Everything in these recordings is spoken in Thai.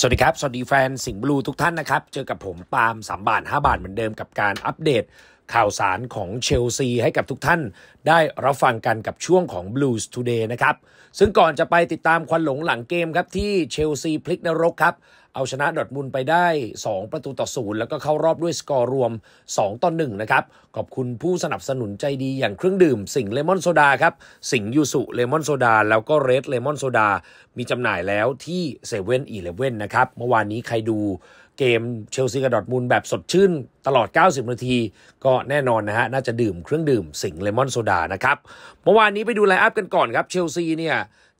สวัสดีครับสวัสดีแฟน สิงห์บลูทุกท่านนะครับ เจอกับผมปาล์มสามบาทห้าบาทเหมือนเดิมกับการอัปเดต ข่าวสารของเชลซีให้กับทุกท่าน ได้รับฟังกันกับช่วงของ Blues Today นะครับ ซึ่งก่อนจะไปติดตามควันหลงหลังเกมครับที่เชลซีพลิกนรกครับเอาชนะดอทมุลไปได้ 2 ประตูต่อศูนย์แล้วก็เข้ารอบด้วยสกอร์รวม 2ต่อ1นะครับขอบคุณผู้สนับสนุนใจดีอย่างเครื่องดื่มสิงเลมอนโซดาครับสิงยูสุเลมอนโซดา แล้วก็เรดเลมอนโซดามีจำหน่ายแล้วที่เซเว่นอีเลฟเว่นนะครับเมื่อวานนี้ใครดูเกมเชลซีกับดอทมูลแบบสดชื่นตลอด 90 นาที ก็แน่นอนนะฮะ น่าจะดื่มเครื่องดื่มสิงเลมอนโซดานะครับเมื่อวานนี้ไปดูไลอัพกันก่อนครับเชลซีเนี่ย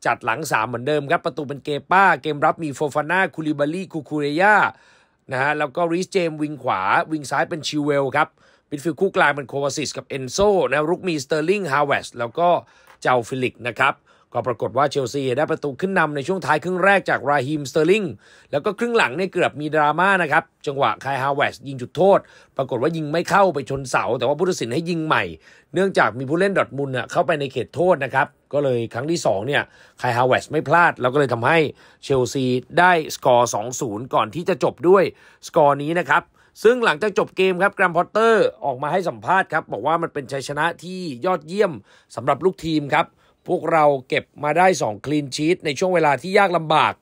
จัดหลังสามเหมือนเดิมครับ ประตูเป็นเกป้า เกมรับมีโฟฟาน่าคูลิบารีคูคูเรียนะฮะแล้วก็ริสเจมวิงขวา วิงซ้ายเป็นชิเวลครับมิดฟิลด์คู่กลางเป็นโควาซิสกับเอนโซนะรุกมีสเตอร์ลิงฮาวเวสแล้วก็เจ้าฟิลิกนะครับก็ปรากฏว่าเชลซีได้ประตูขึ้นนำในช่วงท้ายครึ่งแรกจากราฮิมสเตอร์ลิงแล้วก็ครึ่งหลังเนี่ยเกือบมีดราม่านะครับ จังหวะคายฮาวเวสยิงจุดโทษ ปรากฏว่ายิงไม่เข้าไปชนเสา แต่ว่าผู้ตัดสินให้ยิงใหม่เนื่องจากมีผู้เล่นดอทมุลเข้าไปในเขตโทษนะครับก็เลยครั้งที่ 2เนี่ยคายฮาวเวสไม่พลาดแล้วก็เลยทำให้เชลซีได้สกอร์2-0ก่อนที่จะจบด้วยสกอร์นี้นะครับซึ่งหลังจากจบเกมครับแกรมพอตเตอร์ออกมาให้สัมภาษณ์ครับบอกว่ามันเป็นชัยชนะที่ยอดเยี่ยมสำหรับลูกทีมครับพวกเราเก็บมาได้สองคลีนชีตในช่วงเวลาที่ยากลำบาก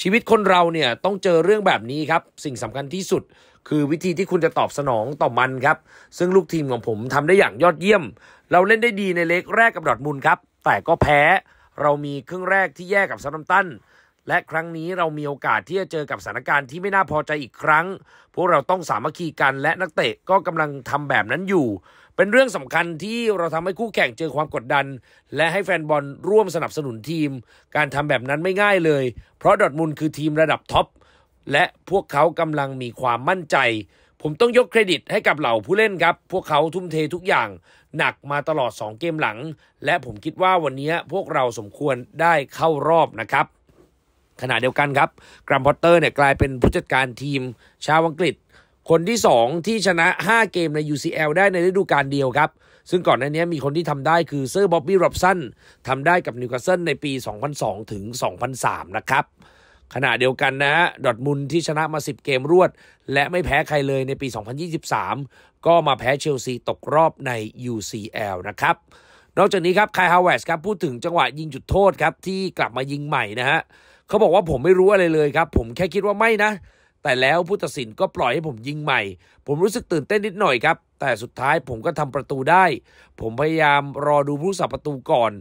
ชีวิตคนเราเนี่ยต้องเจอเรื่องแบบนี้ครับ สิ่งสำคัญที่สุด คือวิธีที่คุณจะตอบสนองต่อมันครับ ซึ่งลูกทีมของผมทำได้อย่างยอดเยี่ยม เราเล่นได้ดีในเล็กแรกกับดอทมุลครับ แต่ก็แพ้เรามีครึ่งแรกที่แย่กับซัมตันและครั้งนี้เรามีโอกาสที่จะเจอกับสถานการณ์ที่ไม่น่าพอใจอีกครั้ง พวกเราต้องสามัคคีกันและนักเตะก็กำลังทำแบบนั้นอยู่ เป็นเรื่องสำคัญที่เราทำให้คู่แข่งเจอความกดดัน และให้แฟนบอลร่วมสนับสนุนทีม การทำแบบนั้นไม่ง่ายเลย เพราะดอทมุลคือทีมระดับท็อปและพวกเขากำลังมีความมั่นใจ ผมต้องยกเครดิตให้กับเหล่าผู้เล่นครับ พวกเขาทุ่มเททุกอย่าง หนักมาตลอด2เกมหลังและผมคิดว่าวันนี้พวกเราสมควรได้เข้ารอบนะครับขณะเดียวกันครับกรัมพอตเตอร์เนี่ยกลายเป็นผู้จัดการทีมชาวอังกฤษคนที่ 2 ที่ชนะ 5 เกมใน UCL ได้ในฤดูกาลเดียวครับ ซึ่งก่อนหน้านี้มีคนที่ทำได้คือเซอร์บ๊อบบี้รอบสันทำได้กับนิวคาสเซิลในปี 2002 ถึง 2003 นะครับขณะเดียวกันนะฮะดอทมุลที่ชนะมา 10 เกมรวด และไม่แพ้ใครเลยในปี 2023 ก็มาแพ้เชลซีตกรอบใน UCL นะครับนอกจากนี้ครับคายฮาวเวสครับพูดถึงจังหวะยิงจุดโทษครับที่กลับมายิงใหม่นะฮะเขาบอกว่าผมไม่รู้อะไรเลยครับ ผมแค่คิดว่าไม่นะ แต่แล้วผู้ตัดสินก็ปล่อยให้ผมยิงใหม่ ผมรู้สึกตื่นเต้นนิดหน่อยครับ แต่สุดท้ายผมก็ทำประตูได้ ผมพยายามรอดูผู้สับประตูก่อน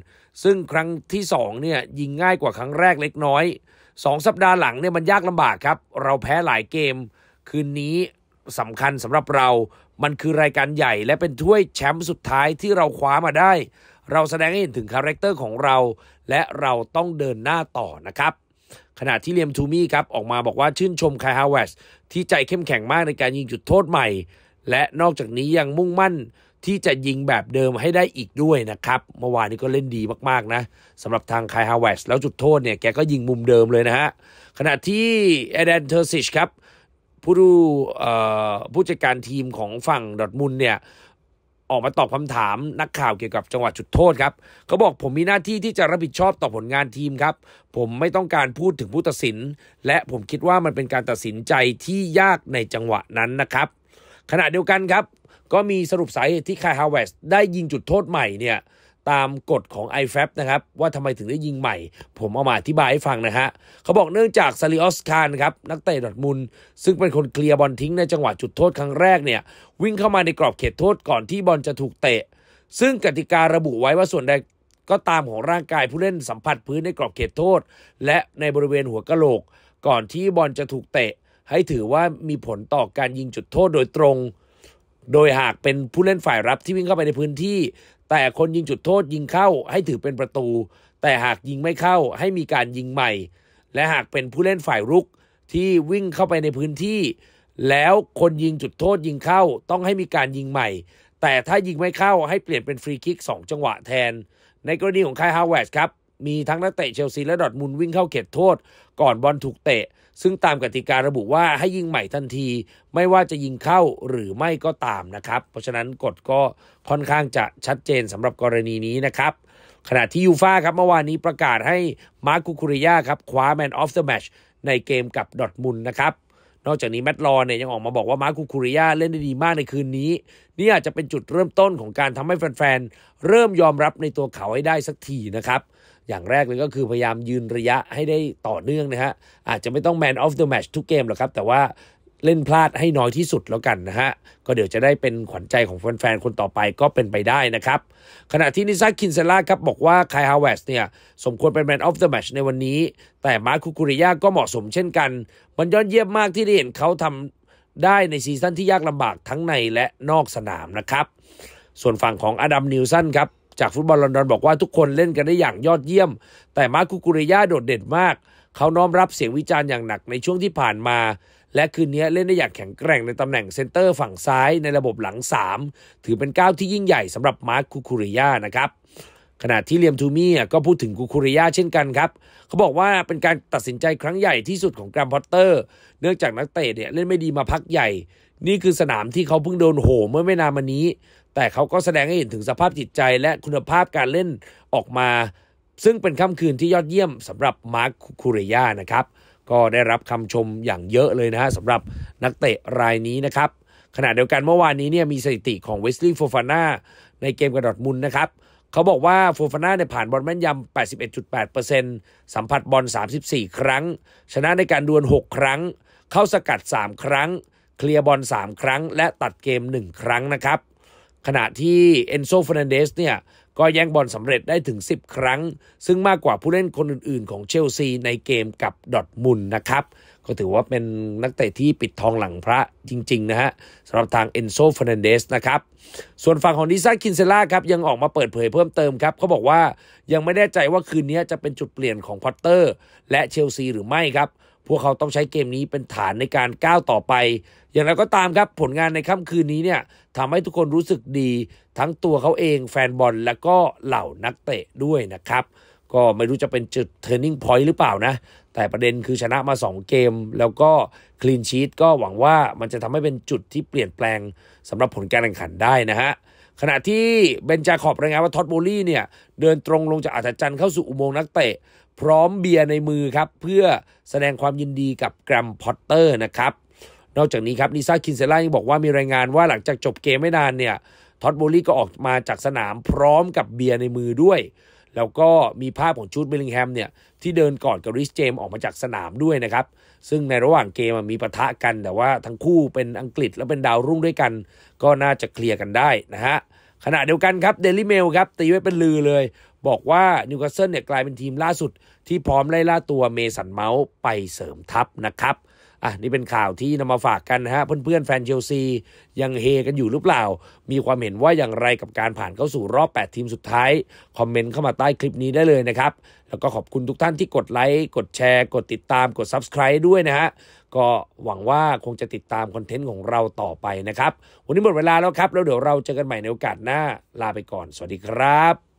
ซึ่งครั้งที่ 2 เนี่ย ยิงง่ายกว่าครั้งแรกเล็กน้อย 2 สัปดาห์หลังเนี่ยมันยากลำบากครับ เราแพ้หลายเกม คืนนี้สำคัญสำหรับเรา มันคือรายการใหญ่ และเป็นถ้วยแชมป์สุดท้ายที่เราคว้ามาได้ เราแสดงให้เห็นถึงคาแรคเตอร์ของเราและเราต้องเดินหน้าต่อนะครับขณะที่เลียมทูมี่ครับออกมาบอกว่าชื่นชมคายฮาวเวสที่ใจเข้มแข็งมากในการยิงจุดโทษใหม่ และนอกจากนี้ยังมุ่งมั่นที่จะยิงแบบเดิมให้ได้อีกด้วยนะครับ เมื่อวานนี้ก็เล่นดีมาก ๆ นะสำหรับทางคายฮาวเวสแล้วจุดโทษเนี่ยแกก็ยิงมุมเดิมเลยนะฮะ ขณะที่เอเดนเทอร์ซิชครับผู้ดูผู้จัดการทีมของฝั่งดอทมุลเนี่ยออกมาตอบคำถามนักข่าวเกี่ยวกับจังหวัดจุดโทษครับเขาบอกผมมีหน้าที่ที่จะรับผิดชอบต่อผลงานทีมครับ ผมไม่ต้องการพูดถึงผู้ตัดสิน และผมคิดว่ามันเป็นการตัดสินใจที่ยากในจังหวะนั้นนะครับ ขณะเดียวกันครับ ก็มีสรุปสาเหตุที่คายฮาวเวสได้ยิงจุดโทษใหม่เนี่ยตามกฎของ i f a ฟนะครับว่าทำไมถึงได้ยิงใหม่ ผมเอามาอธิบายให้ฟังนะฮะ เขาบอกเนื่องจากซาลิออสคานครับนักเตะดอทมุล ซึ่งเป็นคนเคลียร์บอลทิ้งในจังหวะจุดโทษครั้งแรกเนี่ยวิ่งเข้ามาในกรอบเขตโทษก่อนที่บอลจะถูกเตะ ซึ่งกติการะบุไว้ว่าส่วนใดก็ตามของร่างกายผู้เล่นสัมผัสพื้นในกรอบเขตโทษ และในบริเวณหัวกะโหลก ก่อนที่บอลจะถูกเตะ ให้ถือว่ามีผลต่อการยิงจุดโทษโดยตรง โดยหากเป็นผู้เล่นฝ่ายรับที่วิ่งเข้าไปในพื้นที่แต่คนยิงจุดโทษยิงเข้าให้ถือเป็นประตู แต่หากยิงไม่เข้าให้มีการยิงใหม่ และหากเป็นผู้เล่นฝ่ายรุกที่วิ่งเข้าไปในพื้นที่ แล้วคนยิงจุดโทษยิงเข้าต้องให้มีการยิงใหม่ แต่ถ้ายิงไม่เข้าให้เปลี่ยนเป็นฟรีคิก2จังหวะแทนในกรณีของคายฮาวเวสครับมีทั้งนักเตะเชลซีและดอทมุลวิ่งเข้าเขตโทษก่อนบอลถูกเตะ ซึ่งตามกติการะบุว่าให้ยิงใหม่ทันที ไม่ว่าจะยิงเข้าหรือไม่ก็ตามนะครับ เพราะฉะนั้นกฎก็ค่อนข้างจะชัดเจนสำหรับกรณีนี้นะครับ ขณะที่ยูฟาครับเมื่อวานนี้ประกาศให้ มาร์คุคุริยาครับคว้าแมนออฟเดอะแมชในเกมกับดอทมุลนะครับนอกจากนี้แมตลอเนี่ยยังออกมาบอกว่ามาร์คุคุริยาเล่นได้ดีมากในคืนนี้นี่อาจจะเป็นจุดเริ่มต้นของการทำให้แฟนๆเริ่มยอมรับในตัวเขาให้ได้สักทีนะครับอย่างแรกเลยก็คือพยายามยืนระยะให้ได้ต่อเนื่องนะฮะอาจจะไม่ต้อง Man of the Match ทุกเกมหรอกครับแต่ว่าเล่นพลาดให้น้อยที่สุดแล้วกันนะฮะก็เดี๋ยวจะได้เป็นขวัญใจของแฟนๆ คนต่อไปก็เป็นไปได้นะครับขณะที่นิซาคินเซล่าครับบอกว่าไคฮาวเวสเนี่ยสมควรเป็นแมนออฟเดอะแมชในวันนี้ แต่มาคุกคริยาก็เหมาะสมเช่นกัน มันยอดเยี่ยมมากที่ได้เห็นเขาทำได้ในซีซั่นที่ยากลำบากทั้งในและนอกสนามนะครับส่วนฝั่งของอดัมนิวสันครับจากฟุตบอลลอนดอนบอกว่า ทุกคนเล่นกันได้อย่างยอดเยี่ยม แต่มาคุกุริยาโดดเด่นมาก เขาน้อมรับเสียงวิจารณ์อย่างหนักในช่วงที่ผ่านมา และคืนนี้เล่นได้อย่างแข็งแกร่งในตำแหน่งเซนเตอร์ฝั่งซ้ายในระบบหลัง 3 ถือเป็นก้าวที่ยิ่งใหญ่สำหรับมาร์คุูุูรย่านะครับ ขณะที่เลียมทูมี่ ก็พูดถึงคูคูริยาเช่นกันครับเขาบอกว่าเป็นการตัดสินใจครั้งใหญ่ที่สุดของแกรมพอตเตอร์เนื่องจากนักเตะเนี่ยเล่นไม่ดีมาพักใหญ่ นี่คือสนามที่เขาเพิ่งโดนโหเมื่อไม่นานมานี้แต่เขาก็แสดงให้เห็นถึงสภาพจิตใจและคุณภาพการเล่นออกมา ซึ่งเป็นค่ำคืนที่ยอดเยี่ยมสำหรับมาร์คคูเรย่านะครับ ก็ได้รับคำชมอย่างเยอะเลยนะฮะสำหรับนักเตะรายนี้นะครับ ขณะเดียวกันเมื่อวานนี้เนี่ยมีสถิติของเวสลีย์โฟฟาน่าในเกมกับดอทมุลนะครับเขาบอกว่าโฟฟาน่าเนี่ยผ่านบอลแม่นยำ81.8%สัมผัสบอล34 ครั้ง ชนะในการดวล 6 ครั้ง เข้าสกัด 3 ครั้งเคลียร์บอล 3 ครั้ง และตัดเกม 1 ครั้งนะครับขณะที่เอนโซฟนันเดสเนี่ยก็แย่งบอลสำเร็จได้ถึง 10 ครั้ง ซึ่งมากกว่าผู้เล่นคนอื่นๆ ของเชลซีในเกมกับดอทมุลนะครับก็ถือว่าเป็นนักเตะที่ปิดทองหลังพระจริง ๆ นะฮะสำหรับทางเอนโซฟนันเดสนะครับส่วนฝั่งของดิซาคินเซล่าครับยังออกมาเปิดเผยเพิ่มเติมครับ เขาบอกว่ายังไม่แน่ใจว่าคืนนี้จะเป็นจุดเปลี่ยนของพอตเตอร์และเชลซีหรือไม่ครับพวกเขาต้องใช้เกมนี้เป็นฐานในการก้าวต่อไป อย่างไรก็ตามครับผลงานในค่ำคืนนี้เนี่ยทำให้ทุกคนรู้สึกดี ทั้งตัวเขาเองแฟนบอลและก็เหล่านักเตะด้วยนะครับ ก็ไม่รู้จะเป็นจุด turning point หรือเปล่านะ แต่ประเด็นคือชนะมา2เกมแล้วก็คลีนชีตก็หวังว่ามันจะทำให้เป็นจุดที่เปลี่ยนแปลงสำหรับผลการแข่งขันได้นะฮะขณะที่เบนจาขอบรายงานว่าท็อตโบลี่เนี่ยเดินตรงลงจากอาถจรร์เข้าสู่อุโมงค์นักเตะ พร้อมเบียร์ในมือครับเพื่อแสดงความยินดีกับแกรมพอตเตอร์นะครับนอกจากนี้ครับนิซ่าคินเซล่ายังบอกว่ามีรายงานว่าหลังจากจบเกมไม่นานเนี่ยท็อตโบลี่ก็ออกมาจากสนามพร้อมกับเบียร์ในมือด้วย แล้วก็มีภาพของชูดเบลลิงแฮมเนี่ยที่เดินกอดกับริชเจมออกมาจากสนามด้วยนะครับซึ่งในระหว่างเกมมีปะทะกันแต่ว่า ทั้งคู่เป็นอังกฤษและเป็นดาวรุ่งด้วยกัน ก็น่าจะเคลียร์กันได้นะฮะขณะเดียวกันครับเดลิเมลครับตีไว้เป็นลือเลย บอกว่านิวคาสเซิลเนี่ยกลายเป็นทีมล่าสุด ที่พร้อมไล่ล่าตัวเมสันเมาส์ไปเสริมทัพนะครับอ่ะ นี่เป็นข่าวที่นำมาฝากกันนะฮะเพื่อนๆแฟนเชลซี ยังเฮกันอยู่หรือเปล่า มีความเห็นว่าอย่างไรกับการผ่านเข้าสู่รอบ 8 ทีมสุดท้าย คอมเมนต์เข้ามาใต้คลิปนี้ได้เลยนะครับ แล้วก็ขอบคุณทุกท่านที่กดไลค์กดแชร์ กดติดตามกด Subscribe ด้วยนะฮะก็หวังว่าคงจะติดตามคอนเทนต์ของเราต่อไปนะครับ วันนี้หมดเวลาแล้วครับแล้วเดี๋ยวเราเจอกันใหม่ในโอกาสหน้า ลาไปก่อน สวัสดีครับ